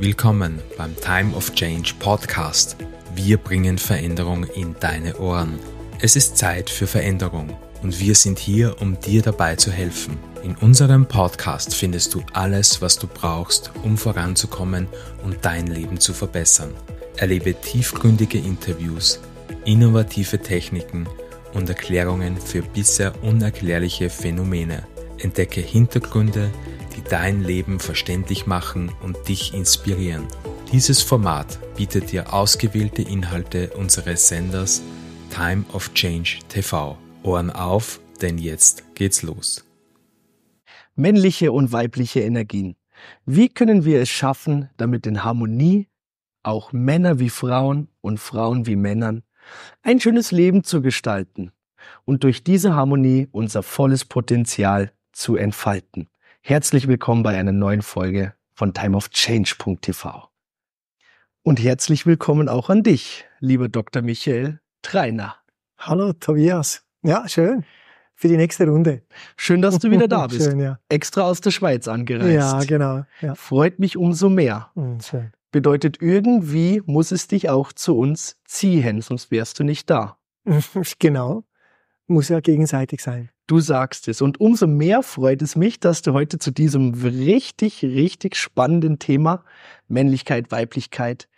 Willkommen beim Time of Change Podcast. Wir bringen Veränderung in deine Ohren. Es ist Zeit für Veränderung und wir sind hier, um dir dabei zu helfen. In unserem Podcast findest du alles, was du brauchst, um voranzukommen und dein Leben zu verbessern. Erlebe tiefgründige Interviews, innovative Techniken und Erklärungen für bisher unerklärliche Phänomene. Entdecke Hintergründe, dein Leben verständlich machen und dich inspirieren. Dieses Format bietet dir ausgewählte Inhalte unseres Senders Time of Change TV. Ohren auf, denn jetzt geht's los. Männliche und weibliche Energien. Wie können wir es schaffen, damit in Harmonie auch Männer wie Frauen und Frauen wie Männern ein schönes Leben zu gestalten und durch diese Harmonie unser volles Potenzial zu entfalten? Herzlich willkommen bei einer neuen Folge von timeofchange.tv. Und herzlich willkommen auch an dich, lieber Dr. Michael Treiner. Hallo, Tobias. Ja, schön. Für die nächste Runde. Schön, dass du wieder da bist. schön, ja. Extra aus der Schweiz angereist. Ja, genau. Ja. Freut mich umso mehr. Hm, schön. Bedeutet, irgendwie muss es dich auch zu uns ziehen, sonst wärst du nicht da. genau. Muss ja gegenseitig sein. Du sagst es. Und umso mehr freut es mich, dass du heute zu diesem richtig, richtig spannenden Thema Männlichkeit, Weiblichkeit,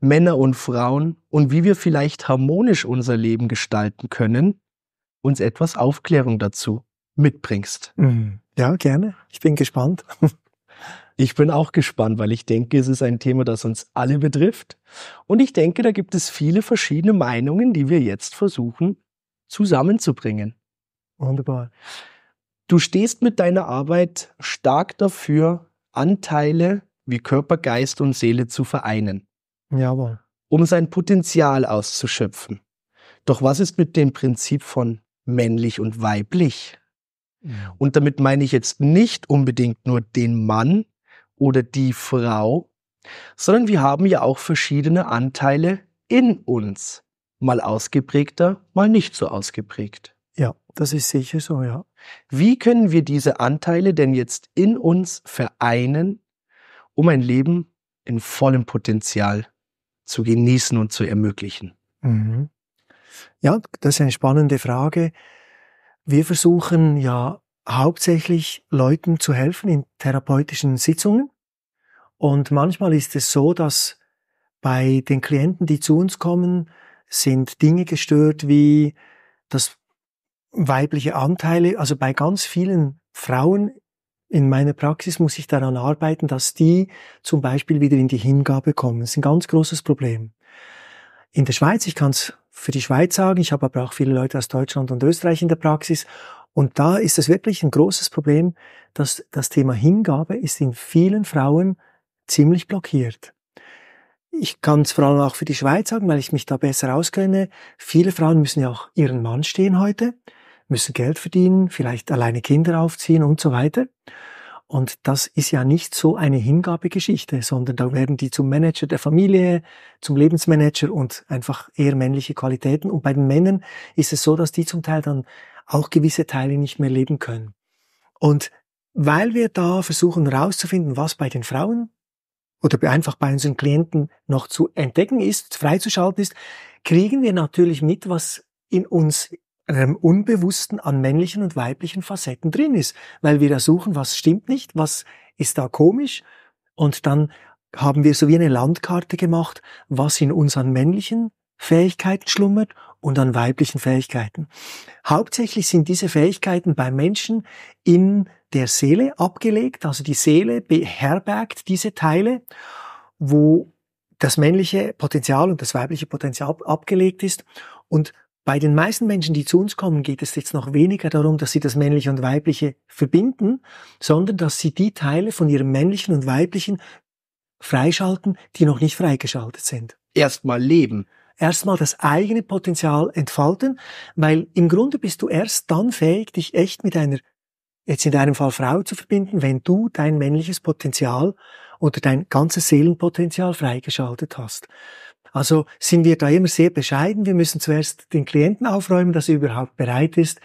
Männer und Frauen und wie wir vielleicht harmonisch unser Leben gestalten können, uns etwas Aufklärung dazu mitbringst. Mhm. Ja, gerne. Ich bin gespannt. Ich bin auch gespannt, weil ich denke, es ist ein Thema, das uns alle betrifft. Und ich denke, da gibt es viele verschiedene Meinungen, die wir jetzt versuchen zusammenzubringen. Wunderbar. Du stehst mit deiner Arbeit stark dafür, Anteile wie Körper, Geist und Seele zu vereinen. Jawohl. Um sein Potenzial auszuschöpfen. Doch was ist mit dem Prinzip von männlich und weiblich? Mhm. Und damit meine ich jetzt nicht unbedingt nur den Mann oder die Frau, sondern wir haben ja auch verschiedene Anteile in uns. Mal ausgeprägter, mal nicht so ausgeprägt. Ja, das ist sicher so, ja. Wie können wir diese Anteile denn jetzt in uns vereinen, um ein Leben in vollem Potenzial zu genießen und zu ermöglichen? Mhm. Ja, das ist eine spannende Frage. Wir versuchen ja hauptsächlich Leuten zu helfen in therapeutischen Sitzungen. Und manchmal ist es so, dass bei den Klienten, die zu uns kommen, sind Dinge gestört wie das weibliche Anteile. Also bei ganz vielen Frauen in meiner Praxis muss ich daran arbeiten, dass die zum Beispiel wieder in die Hingabe kommen. Das ist ein ganz großes Problem. In der Schweiz, ich kann es für die Schweiz sagen, ich habe aber auch viele Leute aus Deutschland und Österreich in der Praxis. Und da ist es wirklich ein großes Problem, dass das Thema Hingabe ist in vielen Frauen ziemlich blockiert. Ich kann es vor allem auch für die Schweiz sagen, weil ich mich da besser auskenne. Viele Frauen müssen ja auch ihren Mann stehen heute müssen Geld verdienen, vielleicht alleine Kinder aufziehen und so weiter. Und das ist ja nicht so eine Hingabegeschichte, sondern da werden die zum Manager der Familie, zum Lebensmanager und einfach eher männliche Qualitäten. Und bei den Männern ist es so, dass die zum Teil dann auch gewisse Teile nicht mehr leben können. Und weil wir da versuchen herauszufinden, was bei den Frauen oder einfach bei unseren Klienten noch zu entdecken ist, freizuschalten ist, kriegen wir natürlich mit, was in uns ähm, Unbewussten an männlichen und weiblichen Facetten drin ist, weil wir da suchen, was stimmt nicht, was ist da komisch und dann haben wir so wie eine Landkarte gemacht, was in unseren männlichen Fähigkeiten schlummert und an weiblichen Fähigkeiten. Hauptsächlich sind diese Fähigkeiten bei Menschen in der Seele abgelegt, also die Seele beherbergt diese Teile, wo das männliche Potenzial und das weibliche Potenzial abgelegt ist und bei den meisten Menschen, die zu uns kommen, geht es jetzt noch weniger darum, dass sie das Männliche und Weibliche verbinden, sondern dass sie die Teile von ihrem Männlichen und Weiblichen freischalten, die noch nicht freigeschaltet sind. Erstmal leben. Erstmal das eigene Potenzial entfalten, weil im Grunde bist du erst dann fähig, dich echt mit einer, jetzt in deinem Fall Frau zu verbinden, wenn du dein männliches Potenzial oder dein ganzes Seelenpotenzial freigeschaltet hast. Also sind wir da immer sehr bescheiden. Wir müssen zuerst den Klienten aufräumen, dass er überhaupt bereit ist,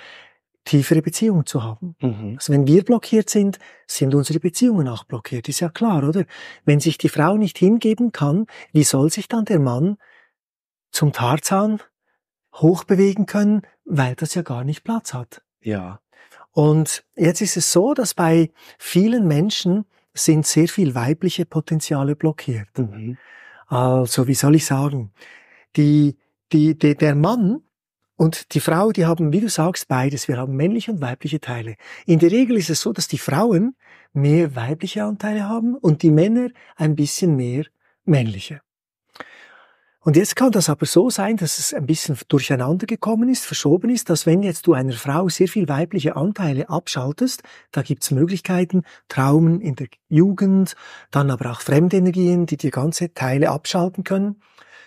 tiefere Beziehungen zu haben. Mhm. Also wenn wir blockiert sind, sind unsere Beziehungen auch blockiert. Ist ja klar, oder? Wenn sich die Frau nicht hingeben kann, wie soll sich dann der Mann zum Tarzan hochbewegen können, weil das ja gar nicht Platz hat? Ja. Und jetzt ist es so, dass bei vielen Menschen sind sehr viel weibliche Potenziale blockiert. Mhm also wie soll ich sagen, die, die, die, der Mann und die Frau, die haben, wie du sagst, beides. Wir haben männliche und weibliche Teile. In der Regel ist es so, dass die Frauen mehr weibliche Anteile haben und die Männer ein bisschen mehr männliche. Und jetzt kann das aber so sein, dass es ein bisschen durcheinander gekommen ist, verschoben ist, dass wenn jetzt du einer Frau sehr viel weibliche Anteile abschaltest, da gibt's Möglichkeiten, Traumen in der Jugend, dann aber auch Fremdenergien, die dir ganze Teile abschalten können,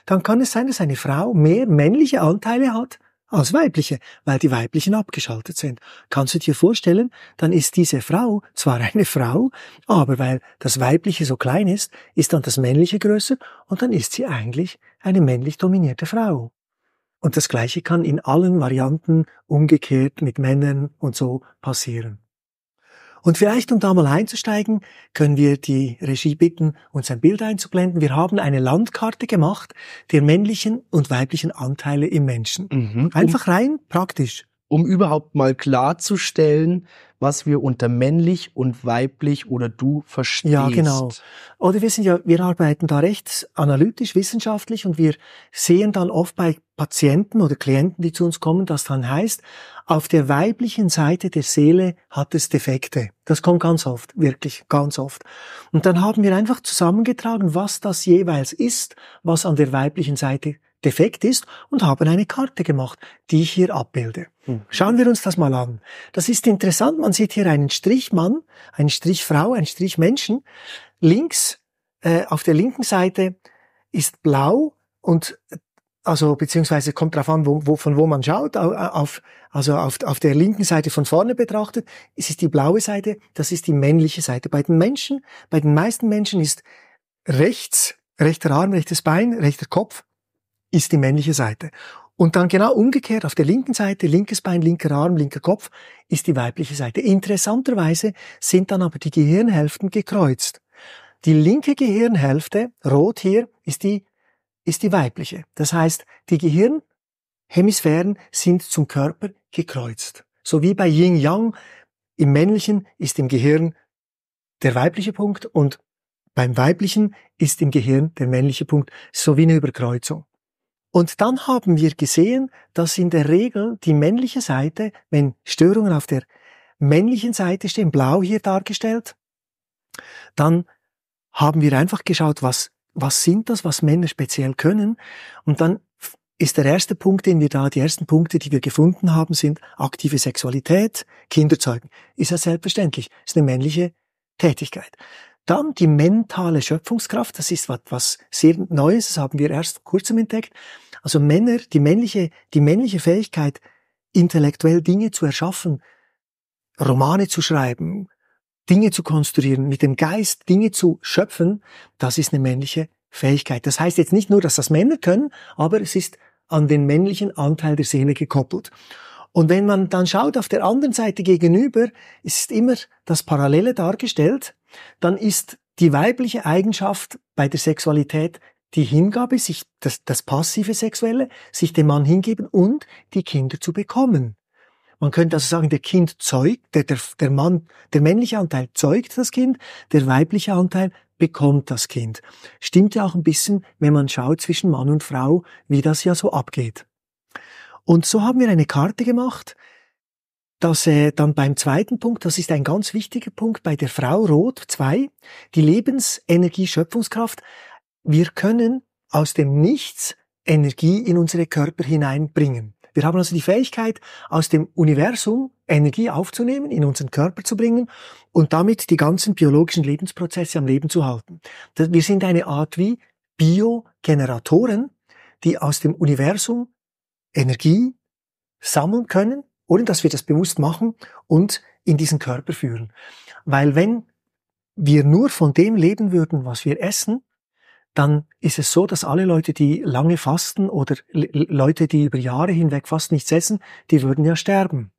dann kann es sein, dass eine Frau mehr männliche Anteile hat, als weibliche, weil die weiblichen abgeschaltet sind. Kannst du dir vorstellen, dann ist diese Frau zwar eine Frau, aber weil das weibliche so klein ist, ist dann das männliche größer und dann ist sie eigentlich eine männlich dominierte Frau. Und das Gleiche kann in allen Varianten umgekehrt mit Männern und so passieren. Und vielleicht, um da mal einzusteigen, können wir die Regie bitten, uns ein Bild einzublenden. Wir haben eine Landkarte gemacht der männlichen und weiblichen Anteile im Menschen. Mhm. Einfach rein praktisch. Um überhaupt mal klarzustellen, was wir unter männlich und weiblich oder du verstehst. Ja, genau. Oder wir sind ja, wir arbeiten da recht analytisch, wissenschaftlich und wir sehen dann oft bei Patienten oder Klienten, die zu uns kommen, dass dann heißt, auf der weiblichen Seite der Seele hat es Defekte. Das kommt ganz oft, wirklich ganz oft. Und dann haben wir einfach zusammengetragen, was das jeweils ist, was an der weiblichen Seite defekt ist und haben eine Karte gemacht, die ich hier abbilde. Hm. Schauen wir uns das mal an. Das ist interessant. Man sieht hier einen Strichmann, einen Strichfrau, einen Strichmenschen. Links, äh, auf der linken Seite ist blau und äh, also beziehungsweise kommt darauf an, wo, wo, von wo man schaut, äh, auf, also auf, auf der linken Seite von vorne betrachtet, es ist die blaue Seite, das ist die männliche Seite. Bei den Menschen, bei den meisten Menschen ist rechts, rechter Arm, rechtes Bein, rechter Kopf ist die männliche Seite. Und dann genau umgekehrt auf der linken Seite, linkes Bein, linker Arm, linker Kopf, ist die weibliche Seite. Interessanterweise sind dann aber die Gehirnhälften gekreuzt. Die linke Gehirnhälfte, rot hier, ist die, ist die weibliche. Das heißt, die Gehirnhemisphären sind zum Körper gekreuzt. So wie bei Yin Yang. Im männlichen ist im Gehirn der weibliche Punkt und beim weiblichen ist im Gehirn der männliche Punkt. So wie eine Überkreuzung. Und dann haben wir gesehen, dass in der Regel die männliche Seite, wenn Störungen auf der männlichen Seite stehen, blau hier dargestellt, dann haben wir einfach geschaut, was, was sind das, was Männer speziell können. Und dann ist der erste Punkt, den wir da, die ersten Punkte, die wir gefunden haben, sind aktive Sexualität, Kinderzeugen. Ist ja selbstverständlich, ist eine männliche Tätigkeit. Dann die mentale Schöpfungskraft, das ist was sehr Neues, das haben wir erst vor kurzem entdeckt. Also Männer, die männliche, die männliche Fähigkeit, intellektuell Dinge zu erschaffen, Romane zu schreiben, Dinge zu konstruieren, mit dem Geist Dinge zu schöpfen, das ist eine männliche Fähigkeit. Das heißt jetzt nicht nur, dass das Männer können, aber es ist an den männlichen Anteil der Seele gekoppelt. Und wenn man dann schaut, auf der anderen Seite gegenüber ist immer das Parallele dargestellt, dann ist die weibliche Eigenschaft bei der Sexualität die Hingabe, sich das, das passive Sexuelle, sich dem Mann hingeben und die Kinder zu bekommen. Man könnte also sagen, der Kind zeugt, der, der, der Mann, der männliche Anteil zeugt das Kind, der weibliche Anteil bekommt das Kind. Stimmt ja auch ein bisschen, wenn man schaut zwischen Mann und Frau, wie das ja so abgeht. Und so haben wir eine Karte gemacht, dass äh, dann beim zweiten Punkt, das ist ein ganz wichtiger Punkt bei der Frau Rot 2, die Lebensenergie-Schöpfungskraft. Wir können aus dem Nichts Energie in unsere Körper hineinbringen. Wir haben also die Fähigkeit, aus dem Universum Energie aufzunehmen, in unseren Körper zu bringen und damit die ganzen biologischen Lebensprozesse am Leben zu halten. Wir sind eine Art wie Biogeneratoren, die aus dem Universum Energie sammeln können, ohne dass wir das bewusst machen und in diesen Körper führen. Weil wenn wir nur von dem leben würden, was wir essen, dann ist es so, dass alle Leute, die lange fasten oder Leute, die über Jahre hinweg fast nichts essen, die würden ja sterben.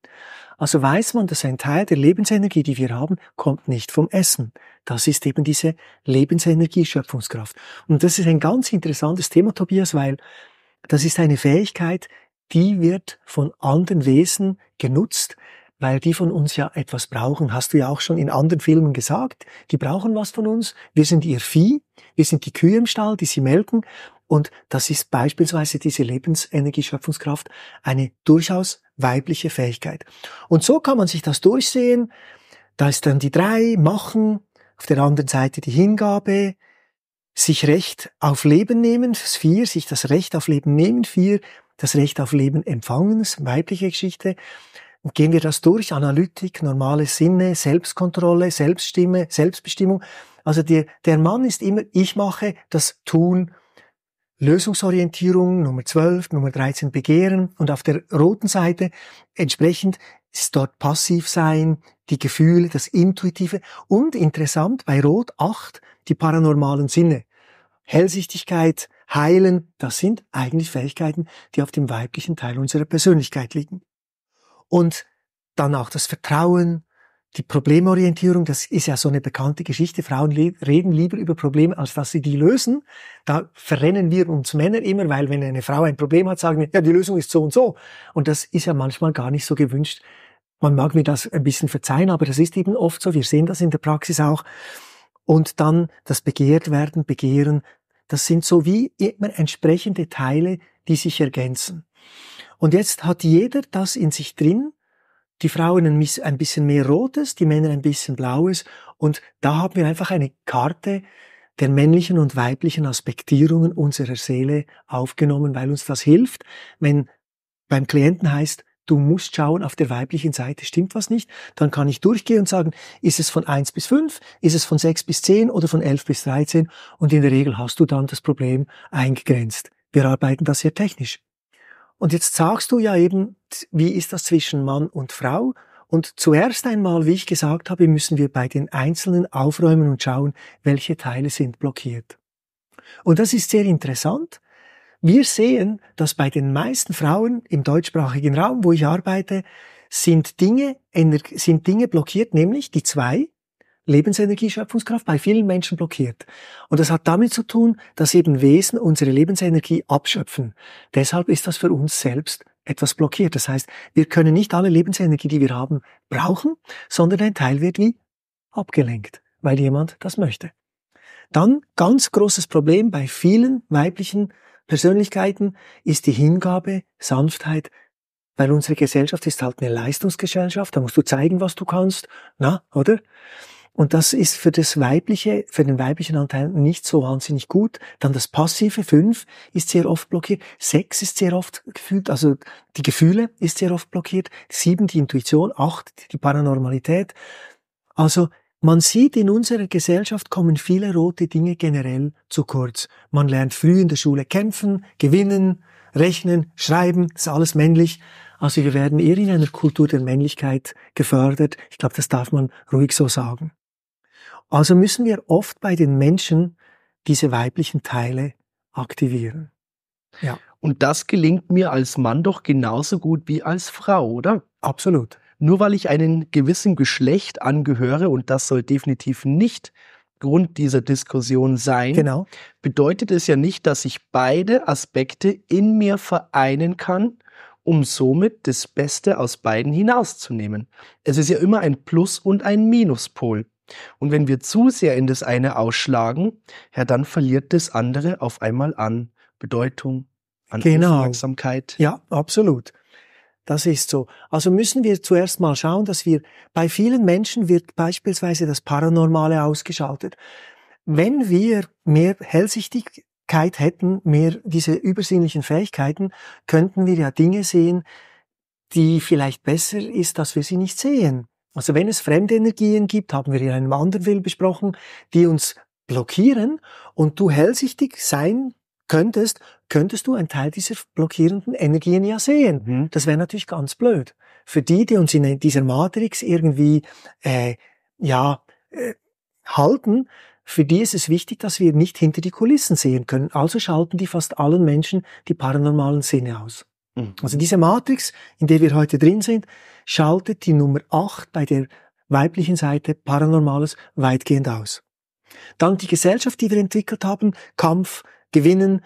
Also weiß man, dass ein Teil der Lebensenergie, die wir haben, kommt nicht vom Essen. Das ist eben diese Lebensenergie, Schöpfungskraft. Und das ist ein ganz interessantes Thema, Tobias, weil das ist eine Fähigkeit, die wird von anderen Wesen genutzt, weil die von uns ja etwas brauchen. Hast du ja auch schon in anderen Filmen gesagt. Die brauchen was von uns. Wir sind ihr Vieh. Wir sind die Kühe im Stall, die sie melken. Und das ist beispielsweise diese Lebensenergieschöpfungskraft eine durchaus weibliche Fähigkeit. Und so kann man sich das durchsehen. Da ist dann die drei, machen. Auf der anderen Seite die Hingabe, sich Recht auf Leben nehmen, vier, sich das Recht auf Leben nehmen, vier, das Recht auf Leben empfangen, weibliche Geschichte. gehen wir das durch, Analytik, normale Sinne, Selbstkontrolle, Selbststimme, Selbstbestimmung. Also der, der Mann ist immer, ich mache das Tun, Lösungsorientierung, Nummer 12, Nummer 13 Begehren und auf der roten Seite entsprechend ist dort passiv sein, die Gefühle, das Intuitive und interessant bei Rot 8 die paranormalen Sinne. Hellsichtigkeit, heilen, das sind eigentlich Fähigkeiten, die auf dem weiblichen Teil unserer Persönlichkeit liegen. Und dann auch das Vertrauen, die Problemorientierung, das ist ja so eine bekannte Geschichte. Frauen reden lieber über Probleme, als dass sie die lösen. Da verrennen wir uns Männer immer, weil wenn eine Frau ein Problem hat, sagen wir, ja, die Lösung ist so und so. Und das ist ja manchmal gar nicht so gewünscht. Man mag mir das ein bisschen verzeihen, aber das ist eben oft so. Wir sehen das in der Praxis auch. Und dann das Begehrt werden, Begehren, das sind so wie immer entsprechende Teile, die sich ergänzen. Und jetzt hat jeder das in sich drin, die Frauen ein bisschen mehr Rotes, die Männer ein bisschen Blaues und da haben wir einfach eine Karte der männlichen und weiblichen Aspektierungen unserer Seele aufgenommen, weil uns das hilft, wenn beim Klienten heißt, du musst schauen, auf der weiblichen Seite stimmt was nicht, dann kann ich durchgehen und sagen, ist es von 1 bis 5, ist es von 6 bis 10 oder von 11 bis 13 und in der Regel hast du dann das Problem eingegrenzt. Wir arbeiten das sehr technisch. Und jetzt sagst du ja eben, wie ist das zwischen Mann und Frau? Und zuerst einmal, wie ich gesagt habe, müssen wir bei den Einzelnen aufräumen und schauen, welche Teile sind blockiert. Und das ist sehr interessant, wir sehen, dass bei den meisten Frauen im deutschsprachigen Raum, wo ich arbeite, sind Dinge, sind Dinge blockiert, nämlich die zwei, Lebensenergie, Schöpfungskraft bei vielen Menschen blockiert. Und das hat damit zu tun, dass eben Wesen unsere Lebensenergie abschöpfen. Deshalb ist das für uns selbst etwas blockiert. Das heißt, wir können nicht alle Lebensenergie, die wir haben, brauchen, sondern ein Teil wird wie abgelenkt, weil jemand das möchte. Dann ganz großes Problem bei vielen weiblichen Persönlichkeiten ist die Hingabe, Sanftheit, weil unsere Gesellschaft ist halt eine Leistungsgesellschaft, da musst du zeigen, was du kannst, na, oder? Und das ist für das weibliche, für den weiblichen Anteil nicht so wahnsinnig gut. Dann das passive, fünf, ist sehr oft blockiert. Sechs ist sehr oft gefühlt, also die Gefühle ist sehr oft blockiert. Sieben, die Intuition. Acht, die Paranormalität. Also man sieht, in unserer Gesellschaft kommen viele rote Dinge generell zu kurz. Man lernt früh in der Schule kämpfen, gewinnen, rechnen, schreiben, ist alles männlich. Also wir werden eher in einer Kultur der Männlichkeit gefördert. Ich glaube, das darf man ruhig so sagen. Also müssen wir oft bei den Menschen diese weiblichen Teile aktivieren. Ja. Und das gelingt mir als Mann doch genauso gut wie als Frau, oder? Absolut. Nur weil ich einem gewissen Geschlecht angehöre, und das soll definitiv nicht Grund dieser Diskussion sein, genau. bedeutet es ja nicht, dass ich beide Aspekte in mir vereinen kann, um somit das Beste aus beiden hinauszunehmen. Es ist ja immer ein Plus- und ein Minuspol. Und wenn wir zu sehr in das eine ausschlagen, ja, dann verliert das andere auf einmal an Bedeutung, an genau. Aufmerksamkeit. Ja, absolut. Das ist so. Also müssen wir zuerst mal schauen, dass wir, bei vielen Menschen wird beispielsweise das Paranormale ausgeschaltet. Wenn wir mehr Hellsichtigkeit hätten, mehr diese übersinnlichen Fähigkeiten, könnten wir ja Dinge sehen, die vielleicht besser ist, dass wir sie nicht sehen. Also wenn es fremde Energien gibt, haben wir in einem anderen Will besprochen, die uns blockieren und du hellsichtig sein könntest, könntest du einen Teil dieser blockierenden Energien ja sehen. Mhm. Das wäre natürlich ganz blöd. Für die, die uns in dieser Matrix irgendwie äh, ja äh, halten, für die ist es wichtig, dass wir nicht hinter die Kulissen sehen können. Also schalten die fast allen Menschen die paranormalen Sinne aus. Mhm. Also diese Matrix, in der wir heute drin sind, schaltet die Nummer 8 bei der weiblichen Seite Paranormales weitgehend aus. Dann die Gesellschaft, die wir entwickelt haben, Kampf, gewinnen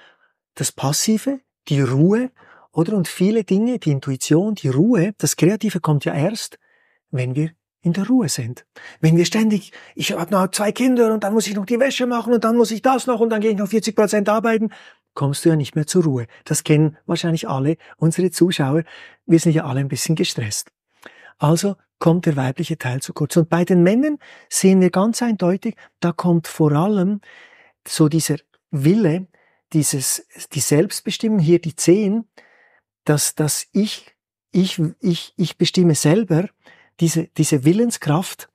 das Passive, die Ruhe, oder? Und viele Dinge, die Intuition, die Ruhe, das Kreative kommt ja erst, wenn wir in der Ruhe sind. Wenn wir ständig, ich habe noch zwei Kinder und dann muss ich noch die Wäsche machen und dann muss ich das noch und dann gehe ich noch 40 Prozent arbeiten, kommst du ja nicht mehr zur Ruhe. Das kennen wahrscheinlich alle unsere Zuschauer. Wir sind ja alle ein bisschen gestresst. Also kommt der weibliche Teil zu kurz. Und bei den Männern sehen wir ganz eindeutig, da kommt vor allem so dieser Wille, dieses, die Selbstbestimmung, hier die Zehn, dass, dass ich, ich, ich, ich bestimme selber, diese, diese Willenskraft,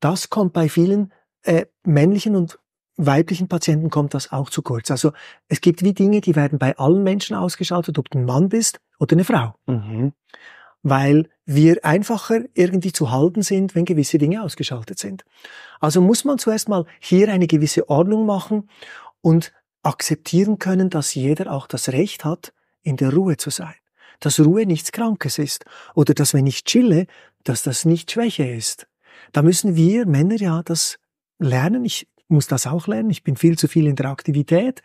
das kommt bei vielen äh, männlichen und weiblichen Patienten kommt das auch zu kurz. Also es gibt wie Dinge, die werden bei allen Menschen ausgeschaltet, ob du ein Mann bist oder eine Frau. Mhm. Weil wir einfacher irgendwie zu halten sind, wenn gewisse Dinge ausgeschaltet sind. Also muss man zuerst mal hier eine gewisse Ordnung machen und akzeptieren können, dass jeder auch das Recht hat, in der Ruhe zu sein. Dass Ruhe nichts Krankes ist oder dass wenn ich chille, dass das nicht Schwäche ist. Da müssen wir Männer ja das lernen. Ich muss das auch lernen. Ich bin viel zu viel in der Aktivität.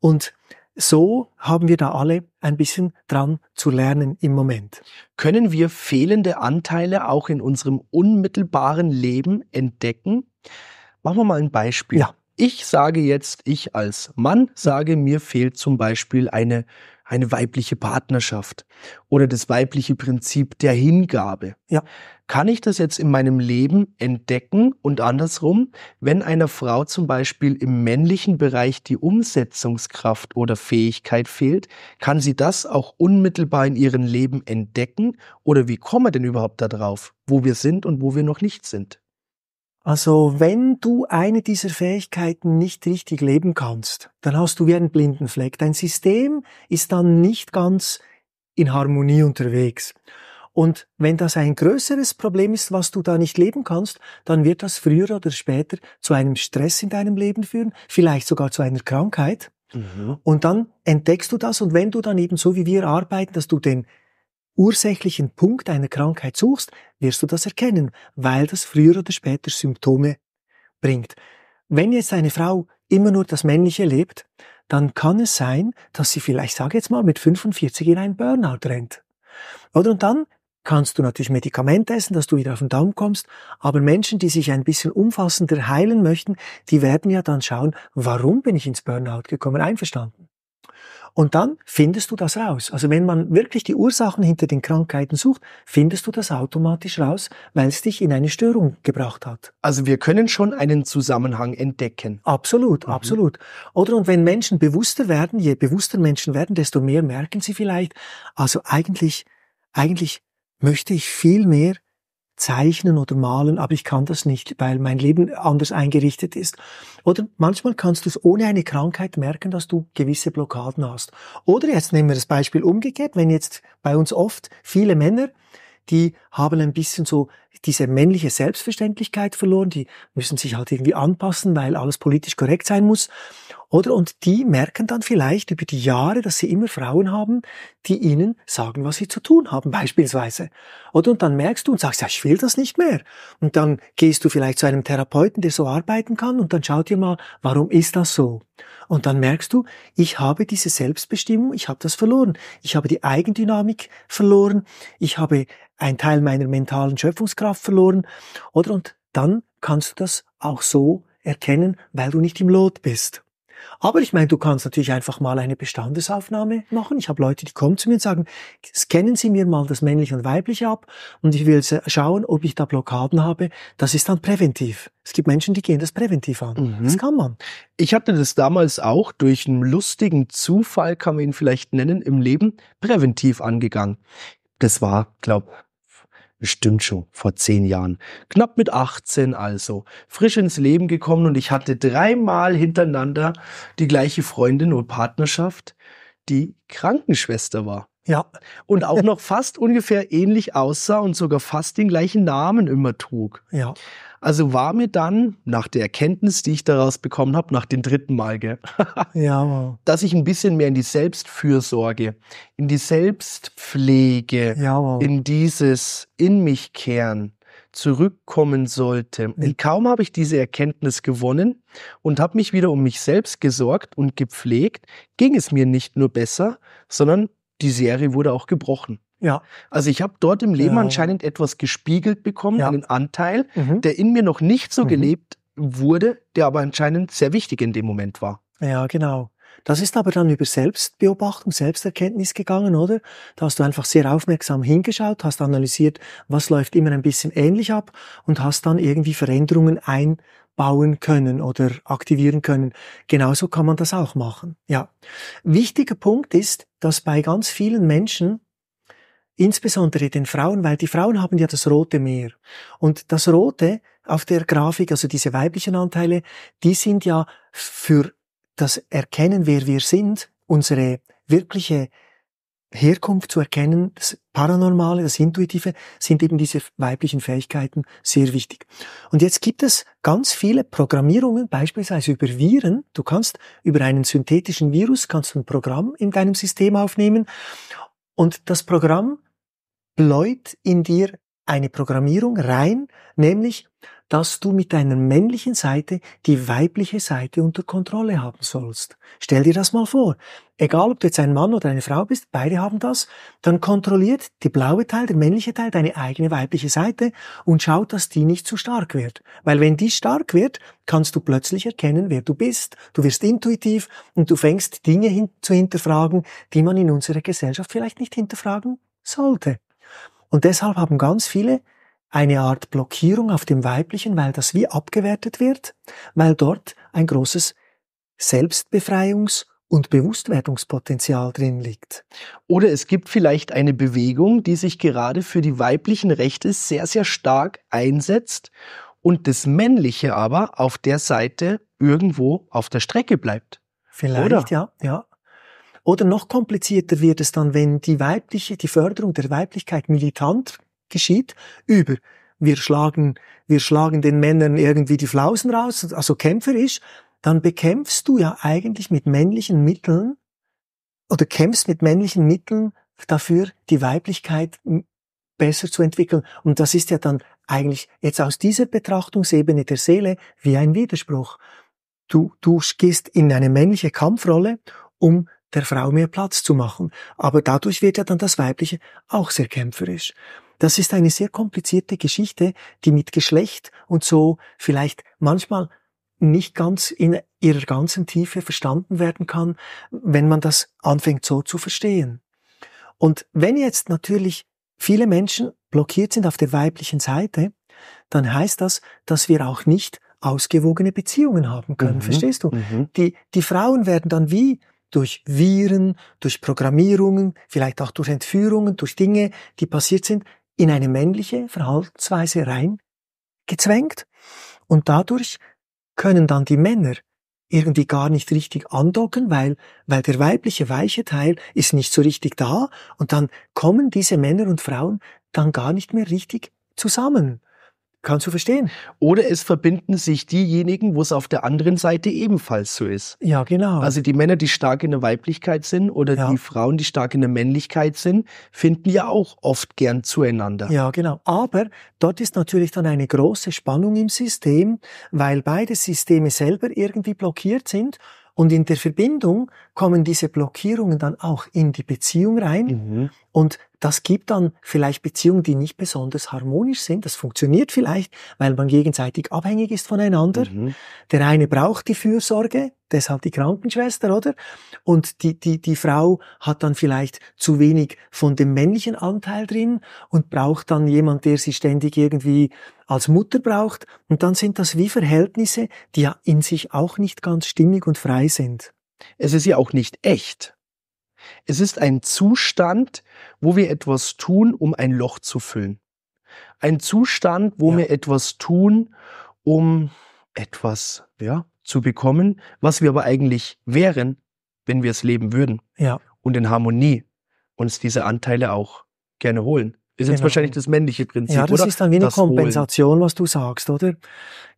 Und so haben wir da alle ein bisschen dran zu lernen im Moment. Können wir fehlende Anteile auch in unserem unmittelbaren Leben entdecken? Machen wir mal ein Beispiel. Ja. Ich sage jetzt, ich als Mann sage, mir fehlt zum Beispiel eine, eine weibliche Partnerschaft oder das weibliche Prinzip der Hingabe. Ja. Kann ich das jetzt in meinem Leben entdecken und andersrum, wenn einer Frau zum Beispiel im männlichen Bereich die Umsetzungskraft oder Fähigkeit fehlt, kann sie das auch unmittelbar in ihrem Leben entdecken oder wie kommen wir denn überhaupt darauf, wo wir sind und wo wir noch nicht sind? Also wenn du eine dieser Fähigkeiten nicht richtig leben kannst, dann hast du wie einen blinden Fleck. Dein System ist dann nicht ganz in Harmonie unterwegs. Und wenn das ein größeres Problem ist, was du da nicht leben kannst, dann wird das früher oder später zu einem Stress in deinem Leben führen, vielleicht sogar zu einer Krankheit. Mhm. Und dann entdeckst du das und wenn du dann eben so wie wir arbeiten, dass du den ursächlichen Punkt einer Krankheit suchst, wirst du das erkennen, weil das früher oder später Symptome bringt. Wenn jetzt eine Frau immer nur das Männliche lebt, dann kann es sein, dass sie vielleicht, sage jetzt mal, mit 45 in einen Burnout rennt. Oder und dann kannst du natürlich Medikamente essen, dass du wieder auf den Daumen kommst, aber Menschen, die sich ein bisschen umfassender heilen möchten, die werden ja dann schauen, warum bin ich ins Burnout gekommen, einverstanden. Und dann findest du das raus. Also wenn man wirklich die Ursachen hinter den Krankheiten sucht, findest du das automatisch raus, weil es dich in eine Störung gebracht hat. Also wir können schon einen Zusammenhang entdecken. Absolut, mhm. absolut. Oder und wenn Menschen bewusster werden, je bewusster Menschen werden, desto mehr merken sie vielleicht, also eigentlich, eigentlich möchte ich viel mehr zeichnen oder malen, aber ich kann das nicht, weil mein Leben anders eingerichtet ist. Oder manchmal kannst du es ohne eine Krankheit merken, dass du gewisse Blockaden hast. Oder jetzt nehmen wir das Beispiel umgekehrt, wenn jetzt bei uns oft viele Männer, die haben ein bisschen so diese männliche Selbstverständlichkeit verloren, die müssen sich halt irgendwie anpassen, weil alles politisch korrekt sein muss. Oder und die merken dann vielleicht über die Jahre, dass sie immer Frauen haben, die ihnen sagen, was sie zu tun haben, beispielsweise. Oder und dann merkst du und sagst, ja, ich will das nicht mehr. Und dann gehst du vielleicht zu einem Therapeuten, der so arbeiten kann, und dann schaut dir mal, warum ist das so? Und dann merkst du, ich habe diese Selbstbestimmung, ich habe das verloren. Ich habe die Eigendynamik verloren. Ich habe einen Teil meiner mentalen Schöpfungskraft Anziehungskraft verloren, oder? Und dann kannst du das auch so erkennen, weil du nicht im Lot bist. Aber ich meine, du kannst natürlich einfach mal eine Bestandesaufnahme machen. Ich habe Leute, die kommen zu mir und sagen, scannen Sie mir mal das männliche und weibliche ab und ich will schauen, ob ich da Blockaden habe. Das ist dann präventiv. Es gibt Menschen, die gehen das präventiv an. Mhm. Das kann man. Ich hatte das damals auch durch einen lustigen Zufall, kann man ihn vielleicht nennen, im Leben präventiv angegangen. Das war, glaube bestimmt schon vor zehn Jahren. Knapp mit 18 also. Frisch ins Leben gekommen und ich hatte dreimal hintereinander die gleiche Freundin und Partnerschaft, die Krankenschwester war. Ja, und auch noch fast ungefähr ähnlich aussah und sogar fast den gleichen Namen immer trug. Ja. Also war mir dann, nach der Erkenntnis, die ich daraus bekommen habe, nach dem dritten Mal, gell, ja, wow. dass ich ein bisschen mehr in die Selbstfürsorge, in die Selbstpflege, ja, wow. in dieses In mich kehren zurückkommen sollte. Und kaum habe ich diese Erkenntnis gewonnen und habe mich wieder um mich selbst gesorgt und gepflegt, ging es mir nicht nur besser, sondern die Serie wurde auch gebrochen. Ja. Also ich habe dort im Leben ja. anscheinend etwas gespiegelt bekommen, ja. einen Anteil, mhm. der in mir noch nicht so mhm. gelebt wurde, der aber anscheinend sehr wichtig in dem Moment war. Ja, genau. Das ist aber dann über Selbstbeobachtung, Selbsterkenntnis gegangen, oder? Da hast du einfach sehr aufmerksam hingeschaut, hast analysiert, was läuft immer ein bisschen ähnlich ab und hast dann irgendwie Veränderungen einbauen können oder aktivieren können. Genauso kann man das auch machen. Ja. Wichtiger Punkt ist, dass bei ganz vielen Menschen insbesondere den Frauen, weil die Frauen haben ja das rote Meer. Und das rote auf der Grafik, also diese weiblichen Anteile, die sind ja für das Erkennen, wer wir sind, unsere wirkliche Herkunft zu erkennen, das Paranormale, das Intuitive, sind eben diese weiblichen Fähigkeiten sehr wichtig. Und jetzt gibt es ganz viele Programmierungen, beispielsweise über Viren. Du kannst über einen synthetischen Virus, kannst ein Programm in deinem System aufnehmen und das Programm bläut in dir eine Programmierung rein, nämlich dass du mit deiner männlichen Seite die weibliche Seite unter Kontrolle haben sollst. Stell dir das mal vor. Egal, ob du jetzt ein Mann oder eine Frau bist, beide haben das, dann kontrolliert die blaue Teil, der männliche Teil, deine eigene weibliche Seite und schaut, dass die nicht zu stark wird. Weil wenn die stark wird, kannst du plötzlich erkennen, wer du bist. Du wirst intuitiv und du fängst Dinge hin zu hinterfragen, die man in unserer Gesellschaft vielleicht nicht hinterfragen sollte. Und deshalb haben ganz viele eine Art Blockierung auf dem Weiblichen, weil das wie abgewertet wird, weil dort ein großes Selbstbefreiungs- und Bewusstwerdungspotenzial drin liegt. Oder es gibt vielleicht eine Bewegung, die sich gerade für die weiblichen Rechte sehr, sehr stark einsetzt und das Männliche aber auf der Seite irgendwo auf der Strecke bleibt. Vielleicht, Oder? ja, ja. Oder noch komplizierter wird es dann, wenn die weibliche, die Förderung der Weiblichkeit militant geschieht, über wir schlagen, wir schlagen den Männern irgendwie die Flausen raus, also kämpferisch, dann bekämpfst du ja eigentlich mit männlichen Mitteln oder kämpfst mit männlichen Mitteln dafür, die Weiblichkeit besser zu entwickeln. Und das ist ja dann eigentlich jetzt aus dieser Betrachtungsebene der Seele wie ein Widerspruch. Du, du gehst in eine männliche Kampfrolle, um der Frau mehr Platz zu machen. Aber dadurch wird ja dann das Weibliche auch sehr kämpferisch. Das ist eine sehr komplizierte Geschichte, die mit Geschlecht und so vielleicht manchmal nicht ganz in ihrer ganzen Tiefe verstanden werden kann, wenn man das anfängt so zu verstehen. Und wenn jetzt natürlich viele Menschen blockiert sind auf der weiblichen Seite, dann heißt das, dass wir auch nicht ausgewogene Beziehungen haben können. Mhm. Verstehst du? Mhm. Die, die Frauen werden dann wie durch Viren, durch Programmierungen, vielleicht auch durch Entführungen, durch Dinge, die passiert sind, in eine männliche Verhaltensweise reingezwängt und dadurch können dann die Männer irgendwie gar nicht richtig andocken, weil, weil der weibliche weiche Teil ist nicht so richtig da und dann kommen diese Männer und Frauen dann gar nicht mehr richtig zusammen. Kannst du verstehen. Oder es verbinden sich diejenigen, wo es auf der anderen Seite ebenfalls so ist. Ja, genau. Also die Männer, die stark in der Weiblichkeit sind oder ja. die Frauen, die stark in der Männlichkeit sind, finden ja auch oft gern zueinander. Ja, genau. Aber dort ist natürlich dann eine große Spannung im System, weil beide Systeme selber irgendwie blockiert sind und in der Verbindung kommen diese Blockierungen dann auch in die Beziehung rein. Mhm. Und das gibt dann vielleicht Beziehungen, die nicht besonders harmonisch sind. Das funktioniert vielleicht, weil man gegenseitig abhängig ist voneinander. Mhm. Der eine braucht die Fürsorge, deshalb die Krankenschwester, oder? Und die, die, die Frau hat dann vielleicht zu wenig von dem männlichen Anteil drin und braucht dann jemand, der sie ständig irgendwie als Mutter braucht. Und dann sind das wie Verhältnisse, die ja in sich auch nicht ganz stimmig und frei sind. Es ist ja auch nicht echt. Es ist ein Zustand, wo wir etwas tun, um ein Loch zu füllen. Ein Zustand, wo ja. wir etwas tun, um etwas ja, zu bekommen, was wir aber eigentlich wären, wenn wir es leben würden. Ja. Und in Harmonie uns diese Anteile auch gerne holen ist genau. jetzt wahrscheinlich das männliche Prinzip. Ja, das oder? ist dann wie eine das Kompensation, was du sagst, oder?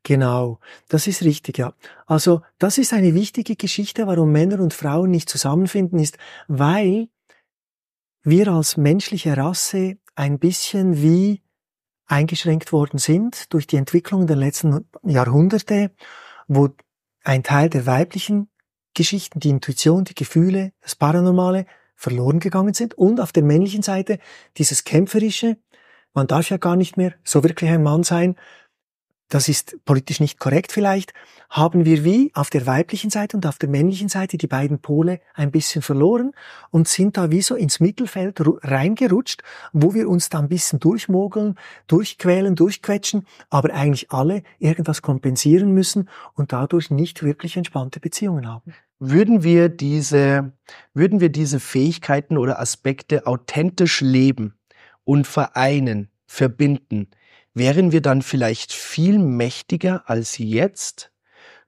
Genau, das ist richtig, ja. Also das ist eine wichtige Geschichte, warum Männer und Frauen nicht zusammenfinden, ist, weil wir als menschliche Rasse ein bisschen wie eingeschränkt worden sind durch die Entwicklung der letzten Jahrhunderte, wo ein Teil der weiblichen Geschichten, die Intuition, die Gefühle, das Paranormale, verloren gegangen sind. Und auf der männlichen Seite dieses kämpferische, man darf ja gar nicht mehr so wirklich ein Mann sein, das ist politisch nicht korrekt vielleicht, haben wir wie auf der weiblichen Seite und auf der männlichen Seite die beiden Pole ein bisschen verloren und sind da wie so ins Mittelfeld reingerutscht, wo wir uns da ein bisschen durchmogeln, durchquälen, durchquetschen, aber eigentlich alle irgendwas kompensieren müssen und dadurch nicht wirklich entspannte Beziehungen haben würden wir diese, würden wir diese Fähigkeiten oder Aspekte authentisch leben und vereinen, verbinden, wären wir dann vielleicht viel mächtiger als jetzt?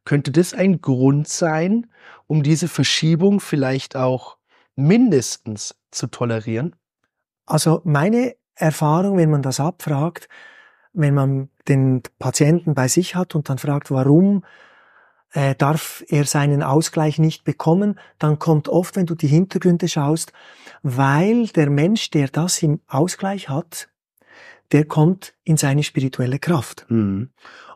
Könnte das ein Grund sein, um diese Verschiebung vielleicht auch mindestens zu tolerieren? Also meine Erfahrung, wenn man das abfragt, wenn man den Patienten bei sich hat und dann fragt, warum äh, darf er seinen Ausgleich nicht bekommen, dann kommt oft, wenn du die Hintergründe schaust, weil der Mensch, der das im Ausgleich hat, der kommt in seine spirituelle Kraft. Mhm.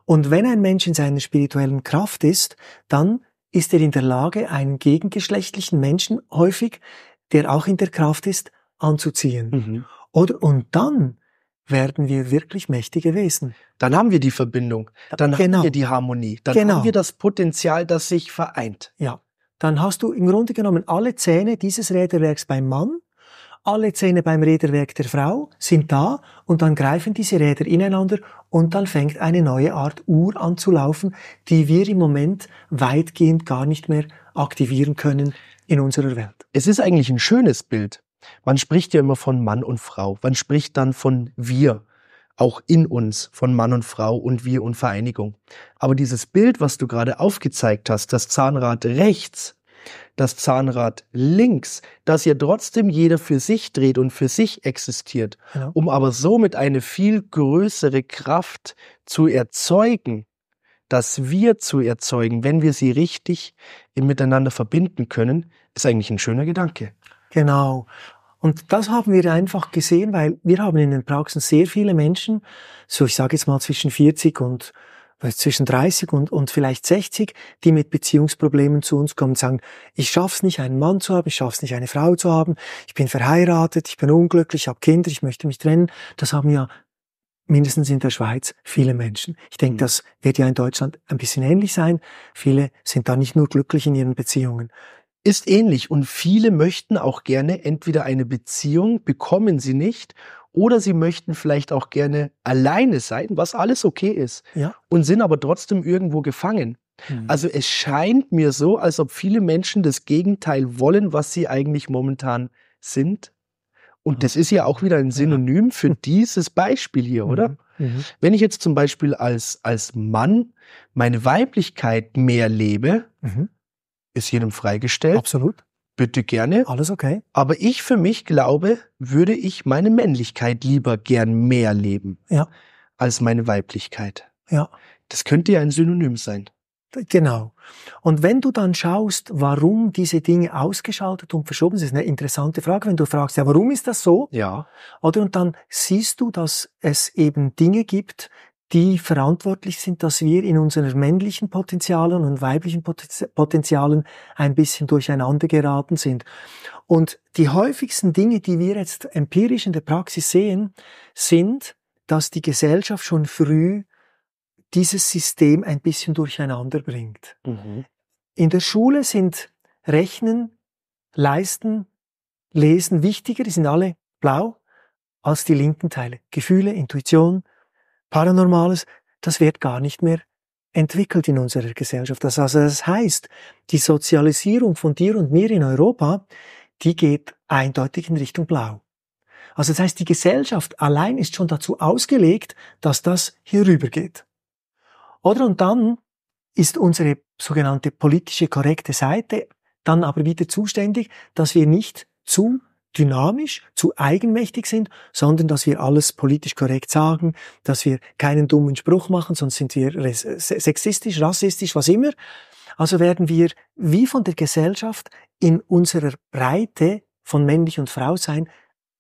Und wenn ein Mensch in seiner spirituellen Kraft ist, dann ist er in der Lage, einen gegengeschlechtlichen Menschen häufig, der auch in der Kraft ist, anzuziehen. Mhm. Oder, und dann werden wir wirklich mächtige Wesen. Dann haben wir die Verbindung, dann genau. haben wir die Harmonie, dann genau. haben wir das Potenzial, das sich vereint. Ja, dann hast du im Grunde genommen alle Zähne dieses Räderwerks beim Mann, alle Zähne beim Räderwerk der Frau sind da und dann greifen diese Räder ineinander und dann fängt eine neue Art Uhr an zu laufen, die wir im Moment weitgehend gar nicht mehr aktivieren können in unserer Welt. Es ist eigentlich ein schönes Bild, man spricht ja immer von Mann und Frau. Man spricht dann von wir, auch in uns, von Mann und Frau und wir und Vereinigung. Aber dieses Bild, was du gerade aufgezeigt hast, das Zahnrad rechts, das Zahnrad links, das ja trotzdem jeder für sich dreht und für sich existiert, ja. Genau. um aber somit eine viel größere Kraft zu erzeugen, dass wir zu erzeugen, wenn wir sie richtig miteinander verbinden können, ist eigentlich ein schöner Gedanke. Genau. Und das haben wir einfach gesehen, weil wir haben in den Praxen sehr viele Menschen, so ich sage jetzt mal zwischen 40 und zwischen 30 und, und vielleicht 60, die mit Beziehungsproblemen zu uns kommen und sagen, ich schaff's nicht, einen Mann zu haben, ich schaff's nicht, eine Frau zu haben, ich bin verheiratet, ich bin unglücklich, ich habe Kinder, ich möchte mich trennen. Das haben ja mindestens in der Schweiz viele Menschen. Ich denke, mhm. das wird ja in Deutschland ein bisschen ähnlich sein. Viele sind da nicht nur glücklich in ihren Beziehungen, ist ähnlich und viele möchten auch gerne entweder eine Beziehung, bekommen sie nicht, oder sie möchten vielleicht auch gerne alleine sein, was alles okay ist, ja. und sind aber trotzdem irgendwo gefangen. Mhm. Also es scheint mir so, als ob viele Menschen das Gegenteil wollen, was sie eigentlich momentan sind. Und das ist ja auch wieder ein Synonym für dieses Beispiel hier, oder? Mhm. mhm. Wenn ich jetzt zum Beispiel als, als Mann meine Weiblichkeit mehr lebe, mhm ist jedem freigestellt. Absolut. Bitte gerne. Alles okay. Aber ich für mich glaube, würde ich meine Männlichkeit lieber gern mehr leben. Ja. Als meine Weiblichkeit. Ja. Das könnte ja ein Synonym sein. Genau. Und wenn du dann schaust, warum diese Dinge ausgeschaltet und verschoben sind, ist eine interessante Frage, wenn du fragst, ja, warum ist das so? Ja. Oder und dann siehst du, dass es eben Dinge gibt, die verantwortlich sind, dass wir in unseren männlichen Potenzialen und weiblichen Potenzialen ein bisschen durcheinander geraten sind. Und die häufigsten Dinge, die wir jetzt empirisch in der Praxis sehen, sind, dass die Gesellschaft schon früh dieses System ein bisschen durcheinander bringt. Mhm. In der Schule sind Rechnen, Leisten, Lesen wichtiger, die sind alle blau, als die linken Teile. Gefühle, Intuition, Paranormales, das wird gar nicht mehr entwickelt in unserer Gesellschaft. Das also das heißt, die Sozialisierung von dir und mir in Europa, die geht eindeutig in Richtung Blau. Also das heißt, die Gesellschaft allein ist schon dazu ausgelegt, dass das hier rüber geht. Oder und dann ist unsere sogenannte politische korrekte Seite dann aber wieder zuständig, dass wir nicht zu dynamisch, zu eigenmächtig sind, sondern dass wir alles politisch korrekt sagen, dass wir keinen dummen Spruch machen, sonst sind wir sexistisch, rassistisch, was immer. Also werden wir wie von der Gesellschaft in unserer Breite von männlich und Frau sein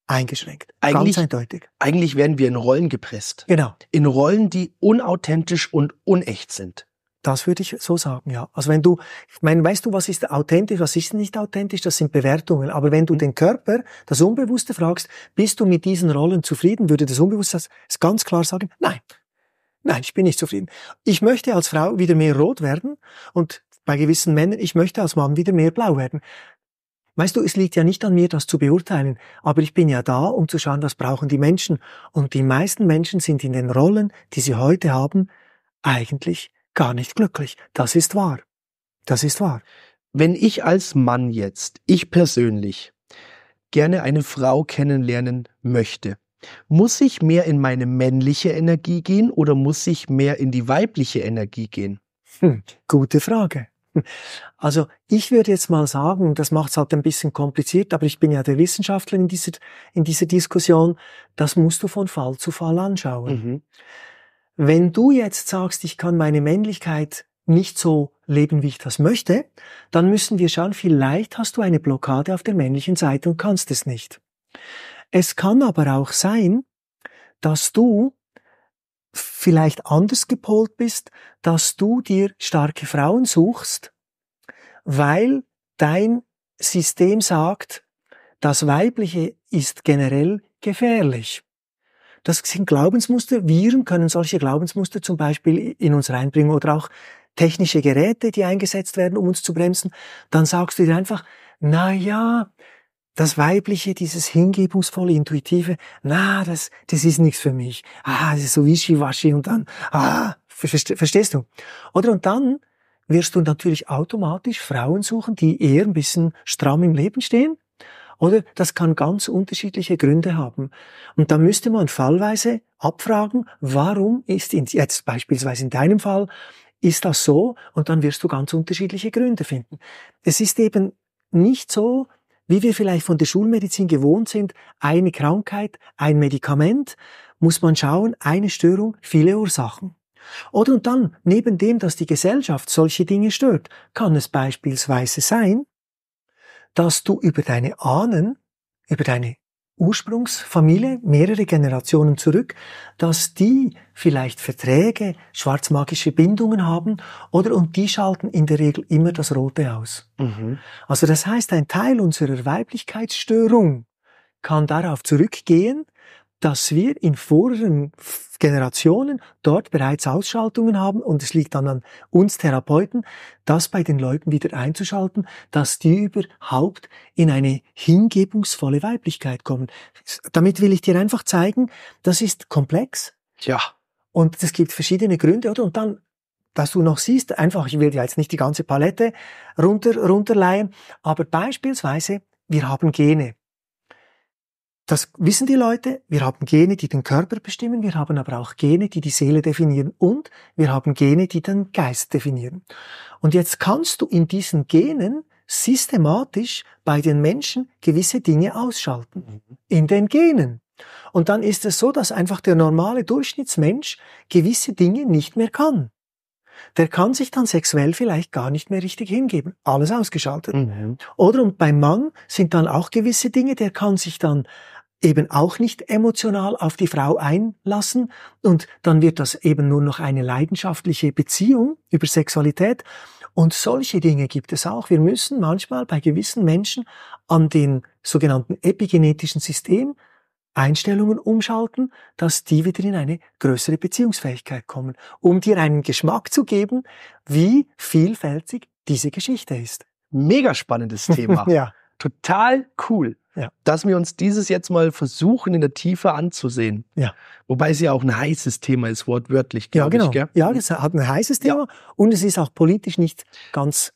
eingeschränkt. Eigentlich, Ganz eindeutig. Eigentlich werden wir in Rollen gepresst. Genau. In Rollen, die unauthentisch und unecht sind. Das würde ich so sagen, ja. Also wenn du, ich meine, weißt du, was ist authentisch, was ist nicht authentisch, das sind Bewertungen. Aber wenn du mhm. den Körper, das Unbewusste fragst, bist du mit diesen Rollen zufrieden, würde das Unbewusste ganz klar sagen, nein, nein, ich bin nicht zufrieden. Ich möchte als Frau wieder mehr rot werden und bei gewissen Männern, ich möchte als Mann wieder mehr blau werden. Weißt du, es liegt ja nicht an mir, das zu beurteilen, aber ich bin ja da, um zu schauen, was brauchen die Menschen. Und die meisten Menschen sind in den Rollen, die sie heute haben, eigentlich gar nicht glücklich. Das ist wahr. Das ist wahr. Wenn ich als Mann jetzt, ich persönlich, gerne eine Frau kennenlernen möchte, muss ich mehr in meine männliche Energie gehen oder muss ich mehr in die weibliche Energie gehen? Hm, gute Frage. Also ich würde jetzt mal sagen, das macht es halt ein bisschen kompliziert, aber ich bin ja der Wissenschaftler in dieser, in dieser Diskussion, das musst du von Fall zu Fall anschauen. Mhm wenn du jetzt sagst, ich kann meine Männlichkeit nicht so leben, wie ich das möchte, dann müssen wir schauen, vielleicht hast du eine Blockade auf der männlichen Seite und kannst es nicht. Es kann aber auch sein, dass du vielleicht anders gepolt bist, dass du dir starke Frauen suchst, weil dein System sagt, das Weibliche ist generell gefährlich. Das sind Glaubensmuster. Viren können solche Glaubensmuster zum Beispiel in uns reinbringen oder auch technische Geräte, die eingesetzt werden, um uns zu bremsen. Dann sagst du dir einfach, na ja, das Weibliche, dieses hingebungsvolle, intuitive, na, das, das ist nichts für mich. Ah, das ist so wischiwaschi und dann, ah, verstehst du? Oder und dann wirst du natürlich automatisch Frauen suchen, die eher ein bisschen stramm im Leben stehen, oder das kann ganz unterschiedliche Gründe haben. Und da müsste man fallweise abfragen, warum ist in, jetzt beispielsweise in deinem Fall, ist das so? Und dann wirst du ganz unterschiedliche Gründe finden. Es ist eben nicht so, wie wir vielleicht von der Schulmedizin gewohnt sind, eine Krankheit, ein Medikament, muss man schauen, eine Störung, viele Ursachen. Oder und dann, neben dem, dass die Gesellschaft solche Dinge stört, kann es beispielsweise sein, dass du über deine Ahnen, über deine Ursprungsfamilie, mehrere Generationen zurück, dass die vielleicht Verträge, schwarzmagische Bindungen haben oder und die schalten in der Regel immer das Rote aus. Mhm. Also das heißt, ein Teil unserer Weiblichkeitsstörung kann darauf zurückgehen, dass wir in vorigen Generationen dort bereits Ausschaltungen haben und es liegt dann an uns Therapeuten, das bei den Leuten wieder einzuschalten, dass die überhaupt in eine hingebungsvolle Weiblichkeit kommen. Damit will ich dir einfach zeigen, das ist komplex. Ja. Und es gibt verschiedene Gründe, oder? Und dann dass du noch siehst, einfach, ich will dir jetzt nicht die ganze Palette runter, runterleihen, aber beispielsweise, wir haben Gene. Das wissen die Leute. Wir haben Gene, die den Körper bestimmen. Wir haben aber auch Gene, die die Seele definieren. Und wir haben Gene, die den Geist definieren. Und jetzt kannst du in diesen Genen systematisch bei den Menschen gewisse Dinge ausschalten. Mhm. In den Genen. Und dann ist es so, dass einfach der normale Durchschnittsmensch gewisse Dinge nicht mehr kann. Der kann sich dann sexuell vielleicht gar nicht mehr richtig hingeben. Alles ausgeschaltet. Mhm. Oder und beim Mann sind dann auch gewisse Dinge, der kann sich dann eben auch nicht emotional auf die Frau einlassen und dann wird das eben nur noch eine leidenschaftliche Beziehung über Sexualität. Und solche Dinge gibt es auch. Wir müssen manchmal bei gewissen Menschen an den sogenannten epigenetischen System Einstellungen umschalten, dass die wieder in eine größere Beziehungsfähigkeit kommen, um dir einen Geschmack zu geben, wie vielfältig diese Geschichte ist. Mega spannendes Thema. ja. Total cool. Ja. Dass wir uns dieses jetzt mal versuchen, in der Tiefe anzusehen. Ja. Wobei es ja auch ein heißes Thema ist, wortwörtlich, glaube ja, genau. ich. Gell? Ja, es hat ein heißes Thema und es ist auch politisch nicht ganz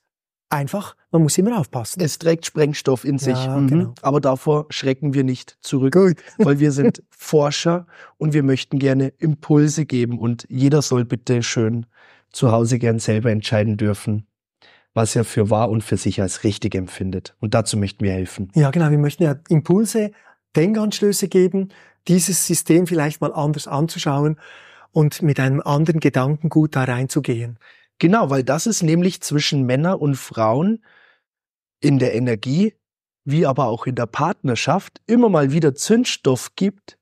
einfach. Man muss immer aufpassen. Es trägt Sprengstoff in sich. Mhm. Genau. Aber davor schrecken wir nicht zurück, Gut. weil wir sind Forscher und wir möchten gerne Impulse geben und jeder soll bitte schön zu Hause gern selber entscheiden dürfen, was er für wahr und für sich als richtig empfindet. Und dazu möchten wir helfen. Ja, genau. Wir möchten ja Impulse, Denkanstöße geben, dieses System vielleicht mal anders anzuschauen und mit einem anderen Gedankengut da reinzugehen. Genau, weil das ist nämlich zwischen Männern und Frauen in der Energie, wie aber auch in der Partnerschaft, immer mal wieder Zündstoff gibt,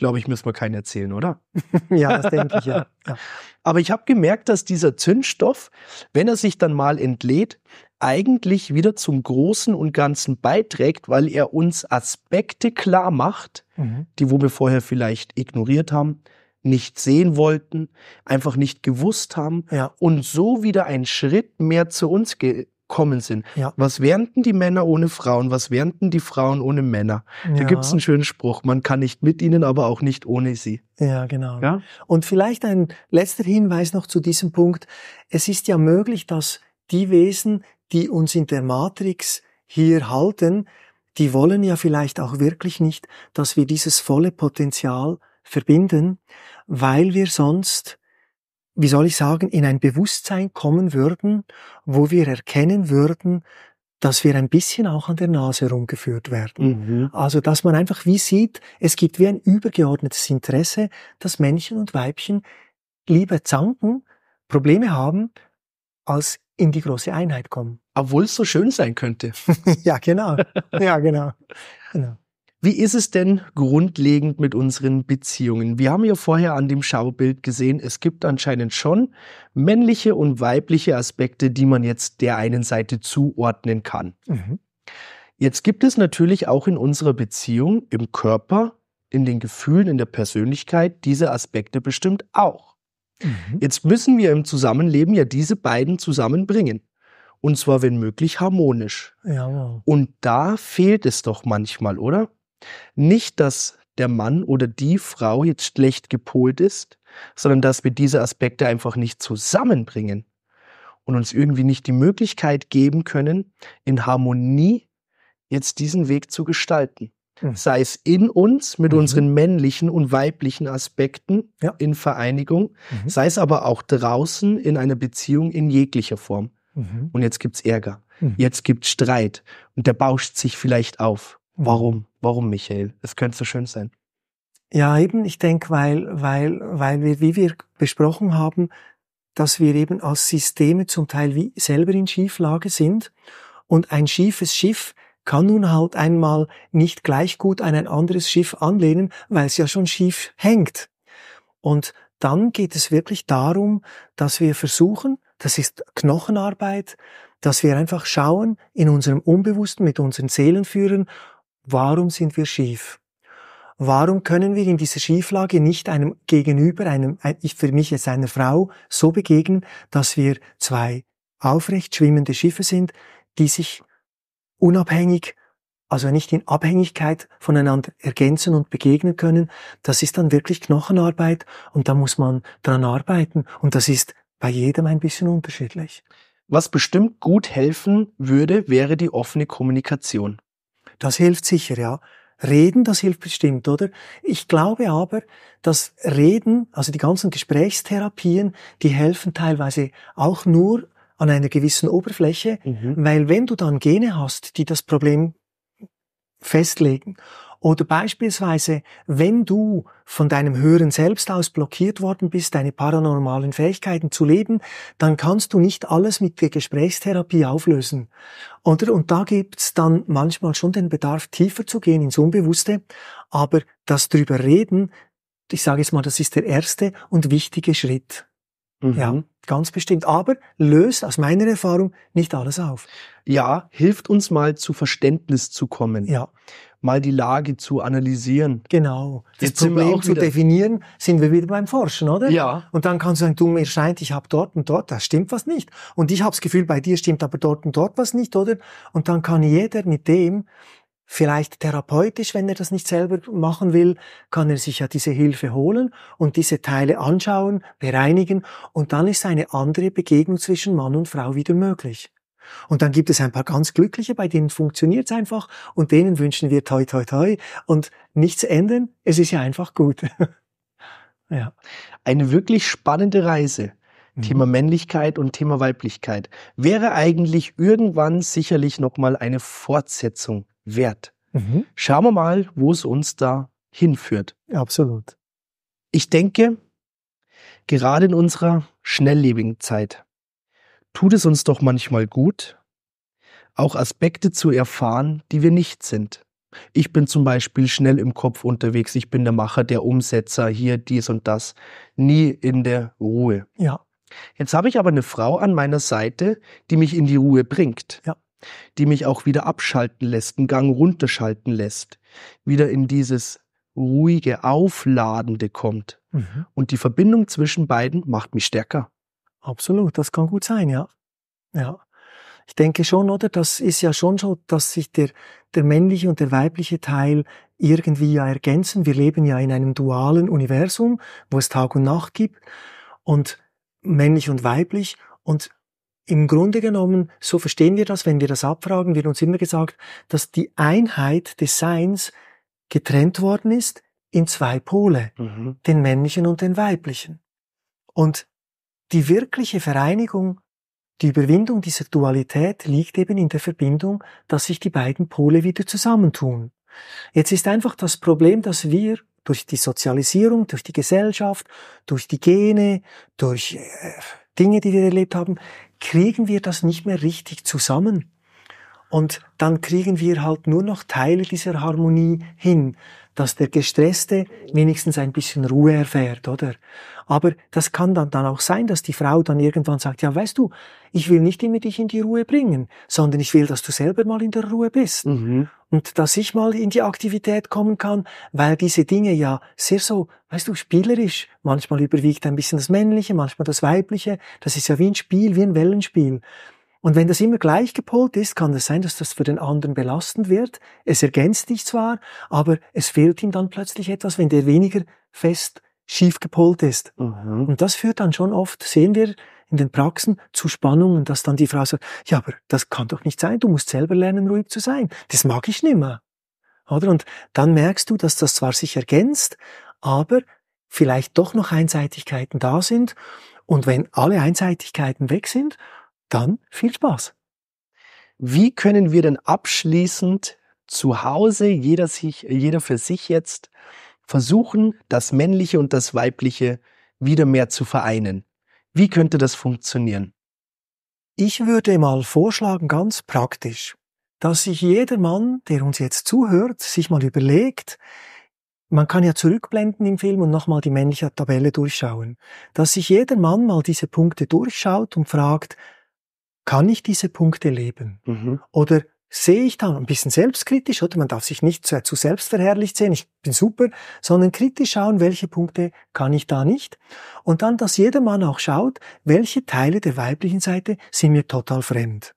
glaube ich, müssen wir keinen erzählen, oder? ja, das denke ich, ja. ja. Aber ich habe gemerkt, dass dieser Zündstoff, wenn er sich dann mal entlädt, eigentlich wieder zum Großen und Ganzen beiträgt, weil er uns Aspekte klar macht, mhm. die wo wir vorher vielleicht ignoriert haben, nicht sehen wollten, einfach nicht gewusst haben ja. und so wieder einen Schritt mehr zu uns ge gekommen sind. Ja. Was wären denn die Männer ohne Frauen? Was wären denn die Frauen ohne Männer? Ja. Da gibt es einen schönen Spruch. Man kann nicht mit ihnen, aber auch nicht ohne sie. Ja, genau. Ja? Und vielleicht ein letzter Hinweis noch zu diesem Punkt. Es ist ja möglich, dass die Wesen, die uns in der Matrix hier halten, die wollen ja vielleicht auch wirklich nicht, dass wir dieses volle Potenzial verbinden, weil wir sonst wie soll ich sagen, in ein Bewusstsein kommen würden, wo wir erkennen würden, dass wir ein bisschen auch an der Nase rumgeführt werden. Mhm. Also, dass man einfach wie sieht, es gibt wie ein übergeordnetes Interesse, dass Männchen und Weibchen lieber zanken, Probleme haben, als in die große Einheit kommen. Obwohl es so schön sein könnte. ja, genau. Ja, genau. genau. Wie ist es denn grundlegend mit unseren Beziehungen? Wir haben ja vorher an dem Schaubild gesehen, es gibt anscheinend schon männliche und weibliche Aspekte, die man jetzt der einen Seite zuordnen kann. Mhm. Jetzt gibt es natürlich auch in unserer Beziehung, im Körper, in den Gefühlen, in der Persönlichkeit diese Aspekte bestimmt auch. Mhm. Jetzt müssen wir im Zusammenleben ja diese beiden zusammenbringen. Und zwar, wenn möglich, harmonisch. Ja, wow. Und da fehlt es doch manchmal, oder? Nicht, dass der Mann oder die Frau jetzt schlecht gepolt ist, sondern dass wir diese Aspekte einfach nicht zusammenbringen und uns irgendwie nicht die Möglichkeit geben können, in Harmonie jetzt diesen Weg zu gestalten. Hm. Sei es in uns mit mhm. unseren männlichen und weiblichen Aspekten ja. in Vereinigung, mhm. sei es aber auch draußen in einer Beziehung in jeglicher Form. Mhm. Und jetzt gibt es Ärger, mhm. jetzt gibt es Streit und der bauscht sich vielleicht auf. Warum? Warum, Michael? Es könnte so schön sein. Ja, eben, ich denke, weil, weil, weil wir, wie wir besprochen haben, dass wir eben als Systeme zum Teil wie selber in Schieflage sind und ein schiefes Schiff kann nun halt einmal nicht gleich gut an ein anderes Schiff anlehnen, weil es ja schon schief hängt. Und dann geht es wirklich darum, dass wir versuchen, das ist Knochenarbeit, dass wir einfach schauen in unserem Unbewussten mit unseren Seelen führen Warum sind wir schief? Warum können wir in dieser Schieflage nicht einem Gegenüber, einem, ich für mich jetzt einer Frau, so begegnen, dass wir zwei aufrecht schwimmende Schiffe sind, die sich unabhängig, also nicht in Abhängigkeit voneinander ergänzen und begegnen können? Das ist dann wirklich Knochenarbeit und da muss man dran arbeiten und das ist bei jedem ein bisschen unterschiedlich. Was bestimmt gut helfen würde, wäre die offene Kommunikation. Das hilft sicher, ja. Reden, das hilft bestimmt, oder? Ich glaube aber, dass Reden, also die ganzen Gesprächstherapien, die helfen teilweise auch nur an einer gewissen Oberfläche, mhm. weil wenn du dann Gene hast, die das Problem festlegen oder beispielsweise, wenn du von deinem höheren Selbst aus blockiert worden bist, deine paranormalen Fähigkeiten zu leben, dann kannst du nicht alles mit der Gesprächstherapie auflösen. Oder? Und da gibt's dann manchmal schon den Bedarf, tiefer zu gehen ins Unbewusste, aber das drüber reden, ich sage jetzt mal, das ist der erste und wichtige Schritt. Mhm. Ja, ganz bestimmt. Aber löst aus meiner Erfahrung nicht alles auf. Ja, hilft uns mal zu Verständnis zu kommen. Ja mal die Lage zu analysieren. Genau. Das Jetzt Problem zu definieren, sind wir wieder beim Forschen, oder? Ja. Und dann kannst du sagen, du, mir scheint, ich habe dort und dort, da stimmt was nicht. Und ich habe das Gefühl, bei dir stimmt aber dort und dort was nicht, oder? Und dann kann jeder mit dem, vielleicht therapeutisch, wenn er das nicht selber machen will, kann er sich ja diese Hilfe holen und diese Teile anschauen, bereinigen und dann ist eine andere Begegnung zwischen Mann und Frau wieder möglich. Und dann gibt es ein paar ganz Glückliche, bei denen funktioniert's einfach und denen wünschen wir toi toi toi und nichts ändern, es ist ja einfach gut. ja. Eine wirklich spannende Reise. Mhm. Thema Männlichkeit und Thema Weiblichkeit. Wäre eigentlich irgendwann sicherlich nochmal eine Fortsetzung wert. Mhm. Schauen wir mal, wo es uns da hinführt. Absolut. Ich denke, gerade in unserer schnelllebigen Zeit tut es uns doch manchmal gut, auch Aspekte zu erfahren, die wir nicht sind. Ich bin zum Beispiel schnell im Kopf unterwegs, ich bin der Macher, der Umsetzer, hier dies und das, nie in der Ruhe. Ja. Jetzt habe ich aber eine Frau an meiner Seite, die mich in die Ruhe bringt. Ja. Die mich auch wieder abschalten lässt, einen Gang runterschalten lässt, wieder in dieses ruhige, aufladende kommt. Mhm. Und die Verbindung zwischen beiden macht mich stärker. Absolut, das kann gut sein, ja. Ja. Ich denke schon, oder? Das ist ja schon so, dass sich der, der männliche und der weibliche Teil irgendwie ja ergänzen. Wir leben ja in einem dualen Universum, wo es Tag und Nacht gibt und männlich und weiblich und im Grunde genommen, so verstehen wir das, wenn wir das abfragen, wird uns immer gesagt, dass die Einheit des Seins getrennt worden ist in zwei Pole, mhm. den männlichen und den weiblichen. Und die wirkliche Vereinigung, die Überwindung dieser Dualität liegt eben in der Verbindung, dass sich die beiden Pole wieder zusammentun. Jetzt ist einfach das Problem, dass wir durch die Sozialisierung, durch die Gesellschaft, durch die Gene, durch äh, Dinge, die wir erlebt haben, kriegen wir das nicht mehr richtig zusammen. Und dann kriegen wir halt nur noch Teile dieser Harmonie hin, dass der Gestresste wenigstens ein bisschen Ruhe erfährt, oder? Aber das kann dann, dann auch sein, dass die Frau dann irgendwann sagt, ja, weißt du, ich will nicht immer dich in die Ruhe bringen, sondern ich will, dass du selber mal in der Ruhe bist. Mhm. Und dass ich mal in die Aktivität kommen kann, weil diese Dinge ja sehr so, weißt du, spielerisch, manchmal überwiegt ein bisschen das Männliche, manchmal das Weibliche. Das ist ja wie ein Spiel, wie ein Wellenspiel. Und wenn das immer gleich gepolt ist, kann es das sein, dass das für den anderen belastend wird. Es ergänzt dich zwar, aber es fehlt ihm dann plötzlich etwas, wenn der weniger fest schief gepolt ist. Mhm. Und das führt dann schon oft, sehen wir in den Praxen, zu Spannungen, dass dann die Frau sagt, ja, aber das kann doch nicht sein, du musst selber lernen, ruhig zu sein. Das mag ich nimmer. Oder? Und dann merkst du, dass das zwar sich ergänzt, aber vielleicht doch noch Einseitigkeiten da sind. Und wenn alle Einseitigkeiten weg sind, dann viel Spaß. Wie können wir denn abschließend zu Hause, jeder, sich, jeder für sich jetzt, versuchen, das Männliche und das Weibliche wieder mehr zu vereinen. Wie könnte das funktionieren? Ich würde mal vorschlagen, ganz praktisch, dass sich jeder Mann, der uns jetzt zuhört, sich mal überlegt, man kann ja zurückblenden im Film und nochmal die männliche Tabelle durchschauen, dass sich jeder Mann mal diese Punkte durchschaut und fragt, kann ich diese Punkte leben? Mhm. Oder sehe ich da ein bisschen selbstkritisch, oder? Man darf sich nicht zu, zu selbstverherrlicht sehen, ich bin super, sondern kritisch schauen, welche Punkte kann ich da nicht. Und dann, dass jeder Mann auch schaut, welche Teile der weiblichen Seite sind mir total fremd.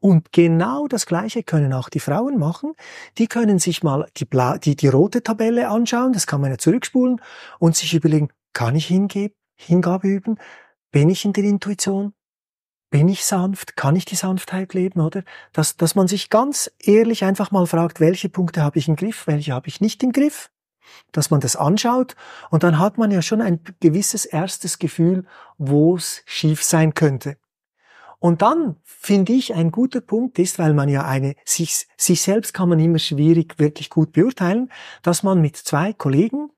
Und genau das Gleiche können auch die Frauen machen. Die können sich mal die, Bla die, die rote Tabelle anschauen, das kann man ja zurückspulen, und sich überlegen, kann ich hingeben, Hingabe üben? Bin ich in der Intuition? bin ich sanft? Kann ich die Sanftheit leben, oder? Dass, dass man sich ganz ehrlich einfach mal fragt, welche Punkte habe ich im Griff, welche habe ich nicht im Griff? Dass man das anschaut und dann hat man ja schon ein gewisses erstes Gefühl, wo es schief sein könnte. Und dann finde ich, ein guter Punkt ist, weil man ja eine, sich, sich selbst kann man immer schwierig wirklich gut beurteilen, dass man mit zwei Kollegen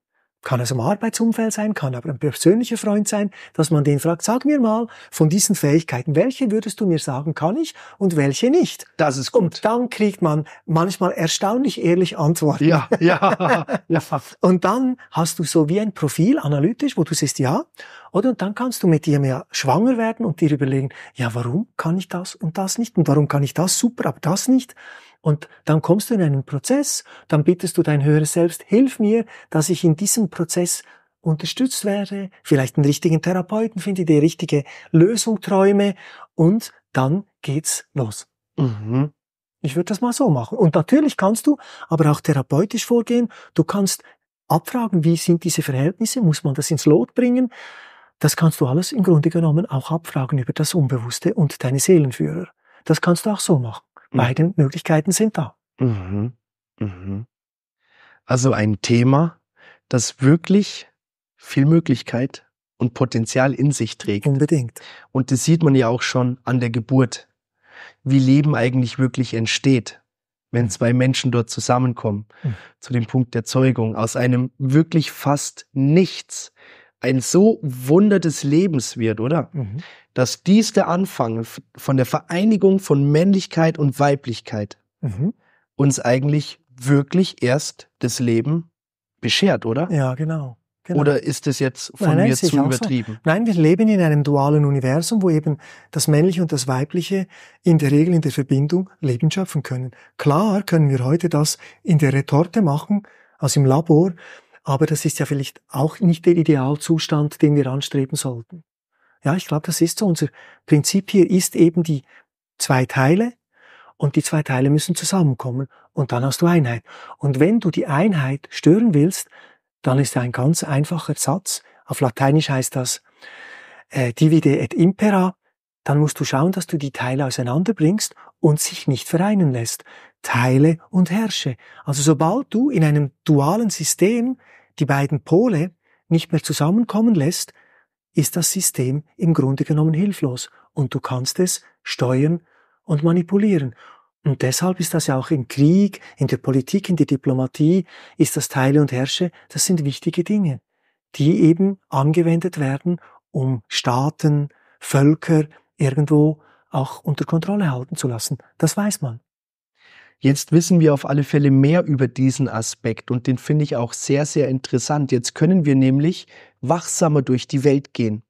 kann es im Arbeitsumfeld sein, kann aber ein persönlicher Freund sein, dass man den fragt, sag mir mal von diesen Fähigkeiten, welche würdest du mir sagen, kann ich und welche nicht? Das ist gut. Und dann kriegt man manchmal erstaunlich ehrlich Antworten. Ja, ja, ja. und dann hast du so wie ein Profil analytisch, wo du siehst, ja, oder? Und dann kannst du mit dir mehr schwanger werden und dir überlegen, ja, warum kann ich das und das nicht? Und warum kann ich das super, aber das nicht? Und dann kommst du in einen Prozess, dann bittest du dein höheres Selbst, hilf mir, dass ich in diesem Prozess unterstützt werde, vielleicht einen richtigen Therapeuten finde, die richtige Lösung träume und dann geht's los. Mhm. Ich würde das mal so machen. Und natürlich kannst du aber auch therapeutisch vorgehen. Du kannst abfragen, wie sind diese Verhältnisse, muss man das ins Lot bringen. Das kannst du alles im Grunde genommen auch abfragen über das Unbewusste und deine Seelenführer. Das kannst du auch so machen. Mhm. Beide Möglichkeiten sind da. Mhm. Mhm. Also ein Thema, das wirklich viel Möglichkeit und Potenzial in sich trägt. Unbedingt. Und das sieht man ja auch schon an der Geburt, wie Leben eigentlich wirklich entsteht, wenn zwei Menschen dort zusammenkommen, mhm. zu dem Punkt der Zeugung, aus einem wirklich fast nichts ein so Wunder des Lebens wird, oder? Mhm. Dass dies der Anfang von der Vereinigung von Männlichkeit und Weiblichkeit mhm. uns eigentlich wirklich erst das Leben beschert, oder? Ja, genau. Genau. Oder ist es jetzt von nein, nein, mir zu übertrieben? So. Nein, wir leben in einem dualen Universum, wo eben das Männliche und das Weibliche in der Regel in der Verbindung Leben schöpfen können. Klar können wir heute das in der Retorte machen, also im Labor, aber das ist ja vielleicht auch nicht der Idealzustand, den wir anstreben sollten. Ja, ich glaube, das ist so. Unser Prinzip hier ist eben die zwei Teile und die zwei Teile müssen zusammenkommen und dann hast du Einheit. Und wenn du die Einheit stören willst, dann ist ein ganz einfacher Satz, auf Lateinisch heißt das äh, divide et impera, dann musst du schauen, dass du die Teile auseinanderbringst und sich nicht vereinen lässt teile und herrsche. Also sobald du in einem dualen System die beiden Pole nicht mehr zusammenkommen lässt, ist das System im Grunde genommen hilflos und du kannst es steuern und manipulieren. Und deshalb ist das ja auch im Krieg, in der Politik, in der Diplomatie, ist das Teile und Herrsche, das sind wichtige Dinge, die eben angewendet werden, um Staaten, Völker irgendwo auch unter Kontrolle halten zu lassen. Das weiß man. Jetzt wissen wir auf alle Fälle mehr über diesen Aspekt und den finde ich auch sehr, sehr interessant. Jetzt können wir nämlich wachsamer durch die Welt gehen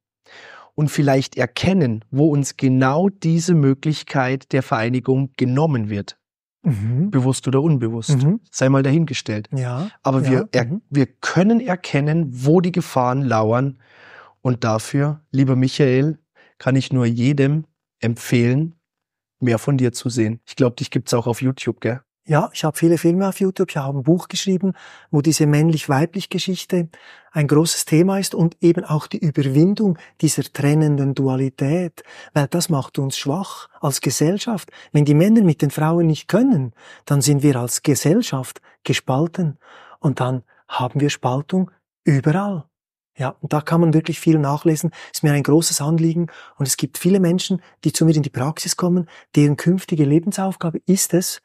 und vielleicht erkennen, wo uns genau diese Möglichkeit der Vereinigung genommen wird. Mhm. Bewusst oder unbewusst. Mhm. Sei mal dahingestellt. Ja. Aber wir, ja. Mhm. wir können erkennen, wo die Gefahren lauern. Und dafür, lieber Michael, kann ich nur jedem empfehlen, mehr von dir zu sehen. Ich glaube, dich gibt's auch auf YouTube, gell? Ja, ich habe viele Filme auf YouTube, ich habe ein Buch geschrieben, wo diese männlich-weiblich Geschichte ein großes Thema ist und eben auch die Überwindung dieser trennenden Dualität, weil das macht uns schwach als Gesellschaft. Wenn die Männer mit den Frauen nicht können, dann sind wir als Gesellschaft gespalten und dann haben wir Spaltung überall. Ja, und da kann man wirklich viel nachlesen. Ist mir ein großes Anliegen. Und es gibt viele Menschen, die zu mir in die Praxis kommen, deren künftige Lebensaufgabe ist es,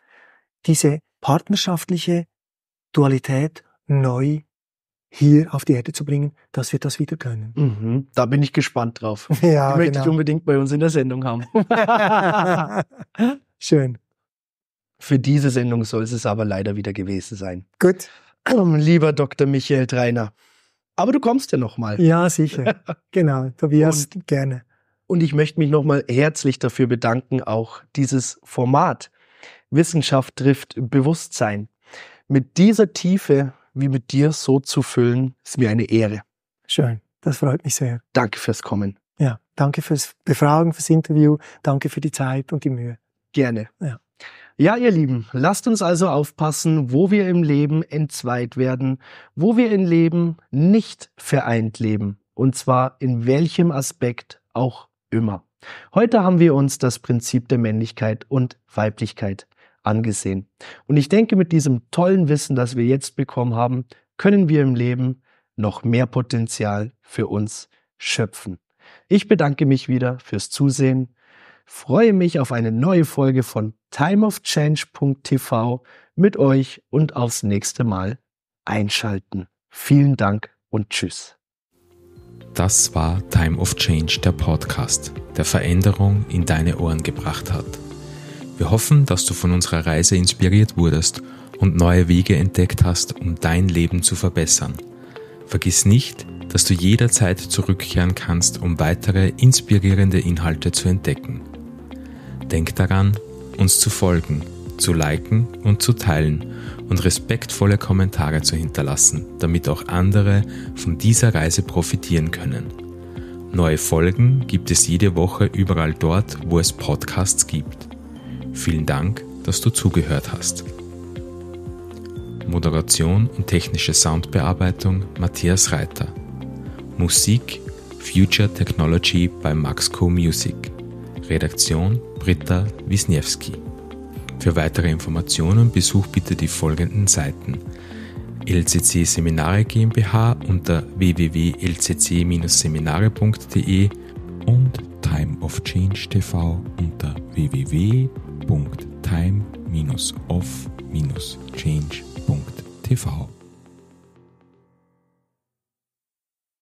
diese partnerschaftliche Dualität neu hier auf die Erde zu bringen, dass wir das wieder können. Mhm, da bin ich gespannt drauf. Ja, die möchte genau. ich unbedingt bei uns in der Sendung haben. Schön. Für diese Sendung soll es aber leider wieder gewesen sein. Gut. Lieber Dr. Michael Treiner, aber du kommst ja nochmal. Ja, sicher. genau, Tobias, und, gerne. Und ich möchte mich nochmal herzlich dafür bedanken, auch dieses Format Wissenschaft trifft Bewusstsein. Mit dieser Tiefe wie mit dir so zu füllen, ist mir eine Ehre. Schön, das freut mich sehr. Danke fürs Kommen. Ja, danke fürs Befragen, fürs Interview, danke für die Zeit und die Mühe. Gerne. Ja. Ja, ihr Lieben, lasst uns also aufpassen, wo wir im Leben entzweit werden, wo wir im Leben nicht vereint leben. Und zwar in welchem Aspekt auch immer. Heute haben wir uns das Prinzip der Männlichkeit und Weiblichkeit angesehen. Und ich denke, mit diesem tollen Wissen, das wir jetzt bekommen haben, können wir im Leben noch mehr Potenzial für uns schöpfen. Ich bedanke mich wieder fürs Zusehen freue mich auf eine neue Folge von timeofchange.tv mit euch und aufs nächste Mal einschalten. Vielen Dank und tschüss. Das war Time of Change, der Podcast, der Veränderung in deine Ohren gebracht hat. Wir hoffen, dass du von unserer Reise inspiriert wurdest und neue Wege entdeckt hast, um dein Leben zu verbessern. Vergiss nicht, dass du jederzeit zurückkehren kannst, um weitere inspirierende Inhalte zu entdecken. Denk daran, uns zu folgen, zu liken und zu teilen und respektvolle Kommentare zu hinterlassen, damit auch andere von dieser Reise profitieren können. Neue Folgen gibt es jede Woche überall dort, wo es Podcasts gibt. Vielen Dank, dass du zugehört hast. Moderation und technische Soundbearbeitung Matthias Reiter. Musik Future Technology bei Maxco Music. Redaktion Britta Wisniewski. Für weitere Informationen besucht bitte die folgenden Seiten. LCC Seminare GmbH unter www.lcc-seminare.de und Time of Change TV unter www.time-of-change.tv.